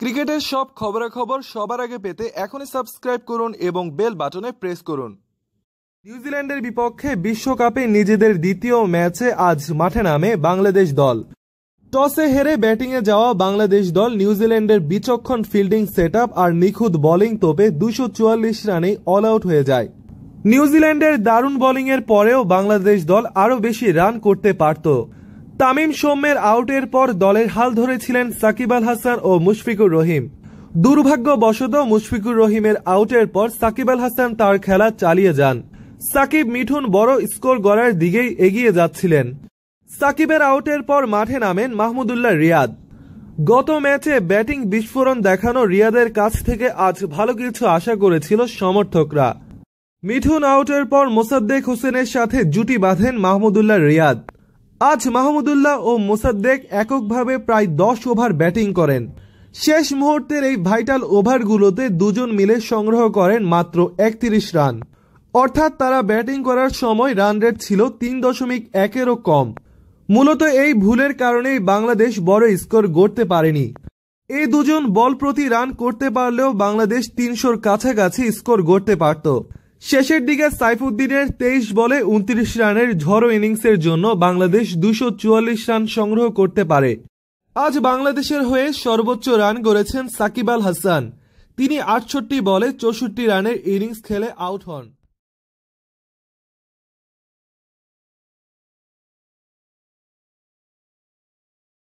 ক্রিকেটের সব খবরাখবর সবার আগে পেতে এখনই সাবস্ক্রাইব করুন এবং বেল বাটনে প্রেস করুন নিউজিল্যান্ডের বিপক্ষে বিশ্বকাপে নিজেদের দ্বিতীয় ম্যাচে আজ মাঠে নামে বাংলাদেশ দল টসে হেরে ব্যাটিংয়ে যাওয়া বাংলাদেশ দল নিউজিল্যান্ডের বিচক্ষণ ফিল্ডিং সেট আর নিখুঁত বোলিং তোপে দুশো চুয়াল্লিশ রানেই অল আউট হয়ে যায় নিউজিল্যান্ডের দারুণ বোলিংয়ের পরেও বাংলাদেশ দল আরও বেশি রান করতে পারত তামিম সৌম্যের আউটের পর দলের হাল ধরেছিলেন সাকিব আল হাসান ও মুশফিকুর রহিম দুর্ভাগ্যবশত মুশফিকুর রহিমের আউটের পর সাকিব আল হাসান তার খেলা চালিয়ে যান সাকিব মিঠুন বড় স্কোর গড়ার দিকেই এগিয়ে যাচ্ছিলেন সাকিবের আউটের পর মাঠে নামেন মাহমুদুল্লাহ রিয়াদ গত ম্যাচে ব্যাটিং বিস্ফোরণ দেখানো রিয়াদের কাছ থেকে আজ ভালো কিছু আশা করেছিল সমর্থকরা মিঠুন আউটের পর মোসাদ্দেক হোসেনের সাথে জুটি বাঁধেন মাহমুদুল্লাহ রিয়াদ আজ মাহমুদুল্লাহ ও মোসাদ্দেক এককভাবে প্রায় দশ ওভার ব্যাটিং করেন শেষ মুহূর্তের এই ভাইটাল ওভারগুলোতে দুজন মিলে সংগ্রহ করেন মাত্র একত্রিশ রান অর্থাৎ তারা ব্যাটিং করার সময় রান রেট ছিল তিন দশমিক একেরও কম মূলত এই ভুলের কারণেই বাংলাদেশ বড় স্কোর গড়তে পারেনি এই দুজন বল প্রতি রান করতে পারলেও বাংলাদেশ তিনশোর কাছাকাছি স্কোর গড়তে পারত শেষের দিকে সাইফুদ্দিনের তেইশ বলে উনত্রিশ রানের ঝড়ো ইনিংসের জন্য বাংলাদেশ দুশো চুয়াল্লিশ রান সংগ্রহ করতে পারে আজ বাংলাদেশের হয়ে সর্বোচ্চ রান করেছেন সাকিব আল হাসান তিনি আটষট্টি বলে চৌষট্টি রানের ইনিংস খেলে আউট হন